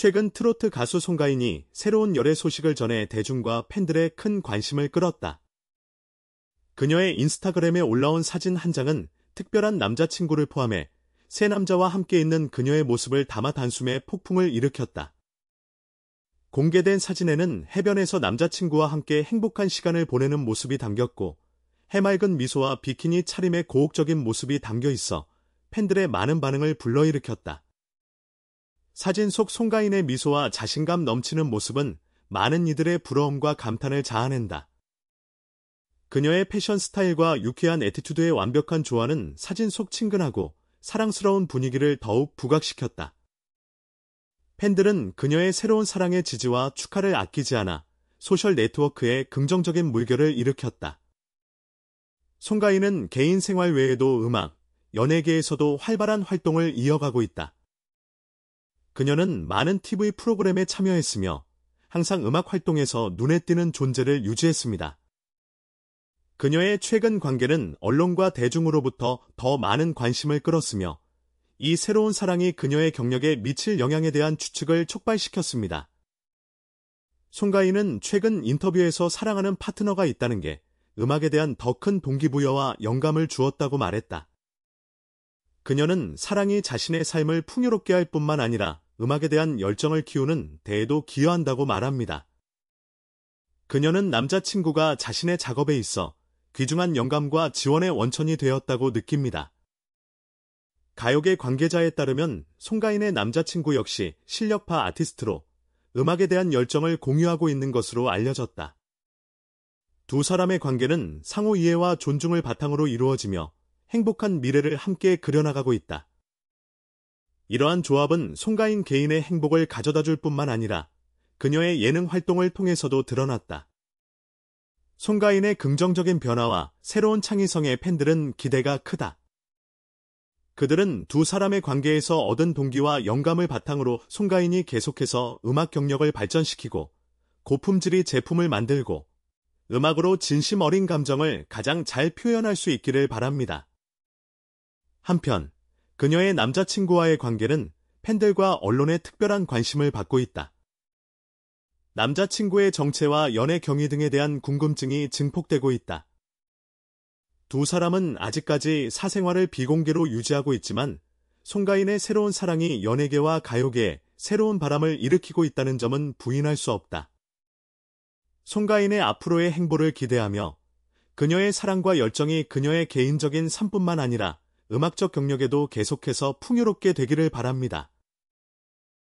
최근 트로트 가수 송가인이 새로운 열애 소식을 전해 대중과 팬들의 큰 관심을 끌었다. 그녀의 인스타그램에 올라온 사진 한 장은 특별한 남자친구를 포함해 세 남자와 함께 있는 그녀의 모습을 담아 단숨에 폭풍을 일으켰다. 공개된 사진에는 해변에서 남자친구와 함께 행복한 시간을 보내는 모습이 담겼고 해맑은 미소와 비키니 차림의 고혹적인 모습이 담겨 있어 팬들의 많은 반응을 불러일으켰다. 사진 속 송가인의 미소와 자신감 넘치는 모습은 많은 이들의 부러움과 감탄을 자아낸다. 그녀의 패션 스타일과 유쾌한 에티튜드의 완벽한 조화는 사진 속 친근하고 사랑스러운 분위기를 더욱 부각시켰다. 팬들은 그녀의 새로운 사랑의 지지와 축하를 아끼지 않아 소셜 네트워크에 긍정적인 물결을 일으켰다. 송가인은 개인 생활 외에도 음악, 연예계에서도 활발한 활동을 이어가고 있다. 그녀는 많은 TV 프로그램에 참여했으며 항상 음악 활동에서 눈에 띄는 존재를 유지했습니다. 그녀의 최근 관계는 언론과 대중으로부터 더 많은 관심을 끌었으며 이 새로운 사랑이 그녀의 경력에 미칠 영향에 대한 추측을 촉발시켰습니다. 송가인은 최근 인터뷰에서 사랑하는 파트너가 있다는 게 음악에 대한 더 큰 동기부여와 영감을 주었다고 말했다. 그녀는 사랑이 자신의 삶을 풍요롭게 할 뿐만 아니라 음악에 대한 열정을 키우는 대에도 기여한다고 말합니다. 그녀는 남자친구가 자신의 작업에 있어 귀중한 영감과 지원의 원천이 되었다고 느낍니다. 가요계 관계자에 따르면 송가인의 남자친구 역시 실력파 아티스트로 음악에 대한 열정을 공유하고 있는 것으로 알려졌다. 두 사람의 관계는 상호 이해와 존중을 바탕으로 이루어지며 행복한 미래를 함께 그려나가고 있다. 이러한 조합은 송가인 개인의 행복을 가져다 줄 뿐만 아니라 그녀의 예능 활동을 통해서도 드러났다. 송가인의 긍정적인 변화와 새로운 창의성에 팬들은 기대가 크다. 그들은 두 사람의 관계에서 얻은 동기와 영감을 바탕으로 송가인이 계속해서 음악 경력을 발전시키고 고품질의 제품을 만들고 음악으로 진심 어린 감정을 가장 잘 표현할 수 있기를 바랍니다. 한편 그녀의 남자친구와의 관계는 팬들과 언론의 특별한 관심을 받고 있다. 남자친구의 정체와 연애 경위 등에 대한 궁금증이 증폭되고 있다. 두 사람은 아직까지 사생활을 비공개로 유지하고 있지만 송가인의 새로운 사랑이 연예계와 가요계에 새로운 바람을 일으키고 있다는 점은 부인할 수 없다. 송가인의 앞으로의 행보를 기대하며 그녀의 사랑과 열정이 그녀의 개인적인 삶뿐만 아니라 음악적 경력에도 계속해서 풍요롭게 되기를 바랍니다.